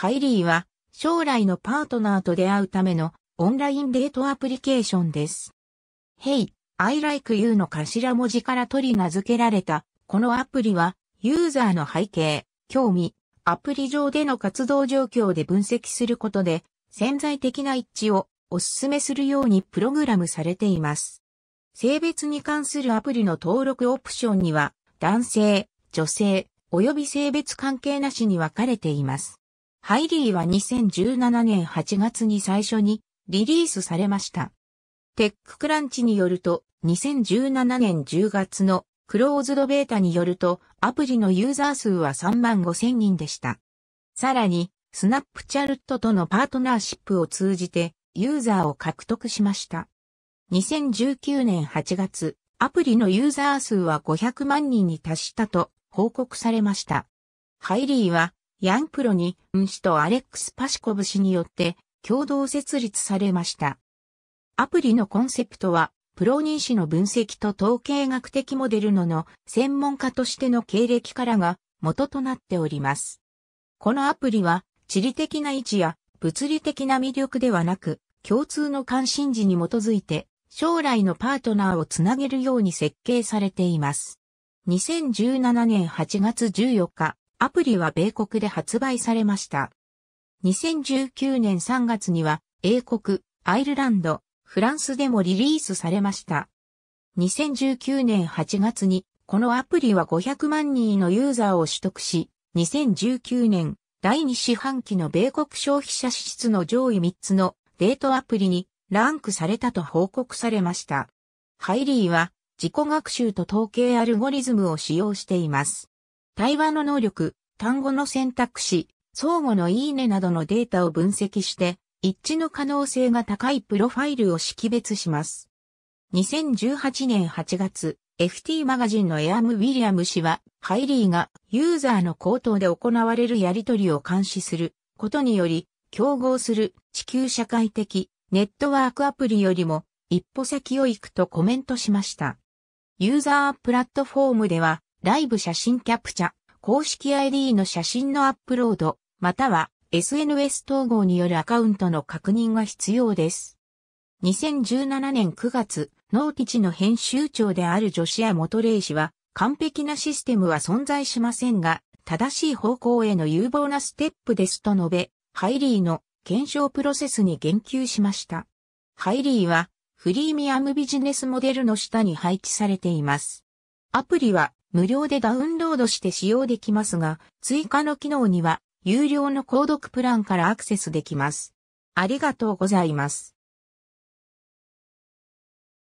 ハイリーは将来のパートナーと出会うためのオンラインデートアプリケーションです。Hey, I like you の頭文字から取り名付けられた、このアプリはユーザーの背景、興味、アプリ上での活動状況で分析することで潜在的な一致をお勧めするようにプログラムされています。性別に関するアプリの登録オプションには男性、女性、及び性別関係なしに分かれています。ハイリーは2017年8月に最初にリリースされました。テッククランチによると、2017年10月のクローズドベータによると、アプリのユーザー数は3万5千人でした。さらに、スナップチャルトとのパートナーシップを通じて、ユーザーを獲得しました。2019年8月、アプリのユーザー数は500万人に達したと報告されました。ハイリーはヤンプロニン氏とアレックス・パシコブ氏によって共同設立されました。アプリのコンセプトは、プロニン氏の分析と統計学的モデルのの専門家としての経歴からが元となっております。このアプリは、地理的な位置や物理的な魅力ではなく、共通の関心事に基づいて、将来のパートナーをつなげるように設計されています。2017年8月14日、アプリは米国で発売されました。2019年3月には英国、アイルランド、フランスでもリリースされました。2019年8月にこのアプリは500万人のユーザーを取得し、2019年第2四半期の米国消費者支出の上位3つのデートアプリにランクされたと報告されました。ハイリーは自己学習と統計アルゴリズムを使用しています。対話の能力、単語の選択肢、相互のいいねなどのデータを分析して、一致の可能性が高いプロファイルを識別します。2018年8月、FT マガジンのエアム・ウィリアム氏は、ハイリーがユーザーの口頭で行われるやり取りを監視することにより、競合する地球社会的ネットワークアプリよりも一歩先を行くとコメントしました。ユーザープラットフォームではライブ写真キャプチャ、公式 ID の写真のアップロード、または SNS 統合によるアカウントの確認が必要です。2017年9月、ノーティチの編集長であるジョシア・モトレイ氏は、完璧なシステムは存在しませんが、正しい方向への有望なステップですと述べ、ハイリーの検証プロセスに言及しました。ハイリーは、フリーミアムビジネスモデルの下に配置されています。アプリは無料でダウンロードして使用できますが、追加の機能には有料の購読プランからアクセスできます。ありがとうございます。